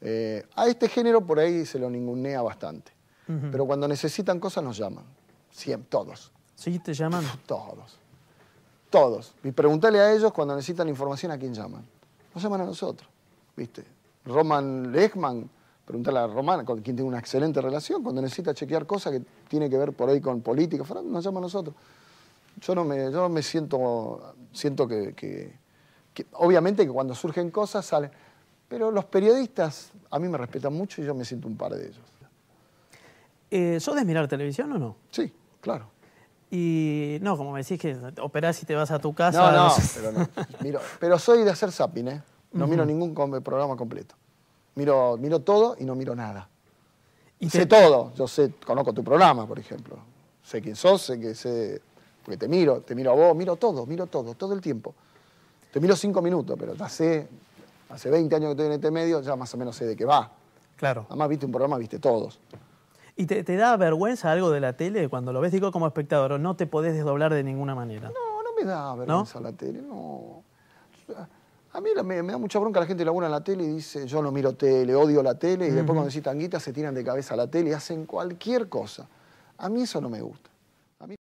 Eh, a este género por ahí se lo ningunea bastante. Pero cuando necesitan cosas nos llaman. Siempre, todos. ¿Sí te llaman? Todos. Todos. Y pregúntale a ellos cuando necesitan información a quién llaman. Nos llaman a nosotros. ¿Viste? Roman Lechman, pregúntale a Roman, con quien tiene una excelente relación, cuando necesita chequear cosas que tiene que ver por ahí con política, nos llama a nosotros. Yo no me, me siento, siento que, que, obviamente que cuando surgen cosas salen pero los periodistas a mí me respetan mucho y yo me siento un par de ellos. Eh, ¿Sos de mirar televisión o no? Sí, claro. Y no, como me decís que operás y te vas a tu casa. No, no, pero pero soy de hacer zapping, ¿eh? No miro ningún programa completo. Miro, miro todo y no miro nada. ¿Y sé todo. Yo sé, conozco tu programa, por ejemplo. Sé quién sos, sé que sé. Porque te miro, te miro a vos, miro todo, miro todo, todo el tiempo. Te miro cinco minutos, pero te hace hace 20 años que estoy en este medio, ya más o menos sé de qué va. Claro. Además, viste un programa, viste todos. ¿Y te, da vergüenza algo de la tele cuando lo ves? Digo, como espectador, no te podés desdoblar de ninguna manera. No, no me da vergüenza la tele, no. A mí me, da mucha bronca la gente labura en la tele y dice, yo no miro tele, odio la tele, y después cuando decís tanguita se tiran de cabeza a la tele y hacen cualquier cosa. A mí eso no me gusta.